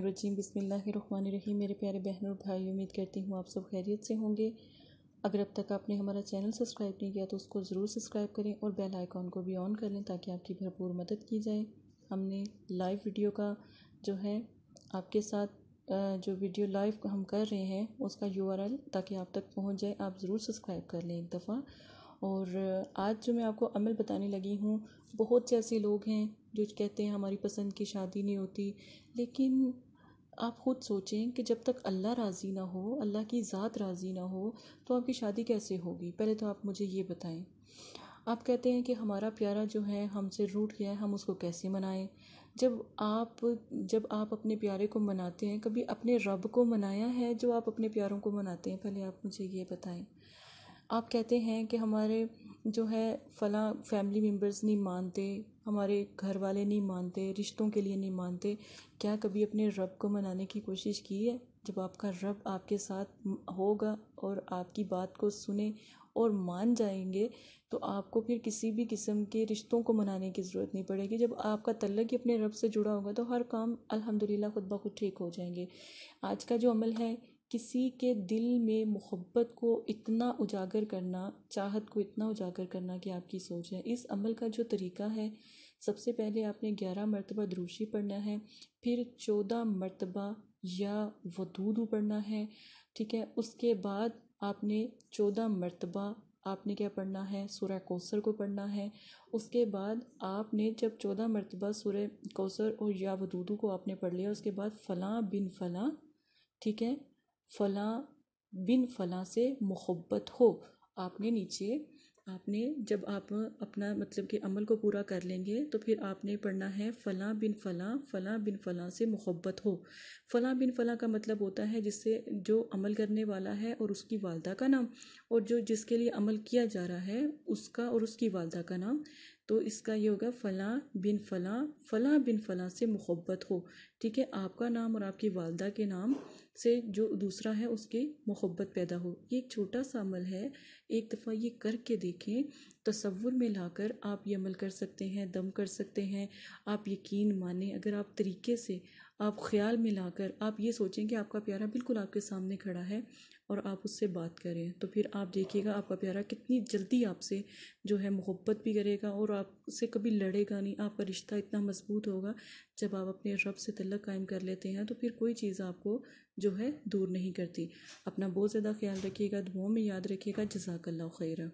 रजीम बिसमीम मेरे प्यारे बहन और भाई उम्मीद करती हूँ आप सब खैरियत से होंगे अगर अब तक आपने हमारा चैनल सब्सक्राइब नहीं किया तो उसको ज़रूर सब्सक्राइब करें और बेल आइकॉन को भी ऑन कर लें ताकि आपकी भरपूर मदद की जाए हमने लाइव वीडियो का जो है आपके साथ जो वीडियो लाइव हम कर रहे हैं उसका यू ताकि आप तक पहुँच जाए आप ज़रूर सब्सक्राइब कर लें एक दफ़ा और आज जो मैं आपको अमल बताने लगी हूँ बहुत से ऐसे लोग हैं जो कहते हैं हमारी पसंद की शादी नहीं होती लेकिन आप ख़ुद सोचें कि जब तक अल्लाह राज़ी ना हो अल्लाह की ज़ात राज़ी ना हो तो आपकी शादी कैसे होगी पहले तो आप मुझे ये बताएं आप कहते हैं कि हमारा प्यारा जो है हमसे रूठ गया है हम उसको कैसे मनाएं जब आप जब आप अपने प्यारे को मनाते हैं कभी अपने रब को मनाया है जो आप अपने प्यारों को मनाते हैं पहले आप मुझे ये बताएं आप कहते हैं कि हमारे जो है फला फैमिली मेम्बर्स नहीं मानते हमारे घर वाले नहीं मानते रिश्तों के लिए नहीं मानते क्या कभी अपने रब को मनाने की कोशिश की है जब आपका रब आपके साथ होगा और आपकी बात को सुने और मान जाएंगे तो आपको फिर किसी भी किस्म के रिश्तों को मनाने की ज़रूरत नहीं पड़ेगी जब आपका तल्लक ही अपने रब से जुड़ा होगा तो हर काम अल्हम्दुलिल्लाह खुद ब खुद ठीक हो जाएंगे आज का जो अमल है किसी के दिल में मोहब्बत को इतना उजागर करना चाहत को इतना उजागर करना कि आपकी सोच है इस अमल का जो तरीका है सबसे पहले आपने ग्यारह मरतबा द्रूशी पढ़ना है फिर चौदह मरतबा या वदूदू पढ़ना है ठीक है उसके बाद आपने चौदह मरतबा आपने क्या पढ़ना है सूर्य कौसर को पढ़ना है उसके बाद आपने जब चौदह मरतबा सूर्य कौसर और या वदूदू को आपने पढ़ लिया उसके बाद फ़लाँ बिन फ़लाँ ठीक है फ़लाँ बिन फ़लाँ से मोहब्बत हो आपने नीचे आपने जब आप अपना मतलब कि अमल को पूरा कर लेंगे तो फिर आपने पढ़ना है फ़लाँ बिन फ़लाँ फ़लाँ बिन फ़लाँ से मोहब्बत हो फ़लाँ बिन फ़लाँ का मतलब होता है जिससे जो अमल करने वाला है और उसकी वालदा का नाम और जो जिसके लिए अमल किया जा रहा है उसका और उसकी वालदा का नाम तो इसका ये होगा फ़लाँ बिन फ़लाँ फ़लाँ बिन फ़लाँ से मोहब्बत हो ठीक है आपका नाम और आपकी वालदा के नाम से जो दूसरा है उसकी मोहब्बत पैदा हो ये एक छोटा सा अमल है एक दफ़ा ये करके देखें तस्वुर में लाकर आप ये अमल कर सकते हैं दम कर सकते हैं आप यकीन माने अगर आप तरीके से आप ख्याल में आप ये सोचें कि आपका प्यारा बिल्कुल आपके सामने खड़ा है और आप उससे बात करें तो फिर आप देखिएगा आपका प्यारा कितनी जल्दी आपसे जो है मोहब्बत भी करेगा और आपसे कभी लड़ेगा नहीं आपका रिश्ता इतना मजबूत होगा जब आप अपने रब से तलक कायम कर लेते हैं तो फिर कोई चीज़ आपको जो है दूर नहीं करती अपना बहुत ज़्यादा ख्याल रखिएगा दुआओं में याद रखिएगा जजाकल्ला खैरा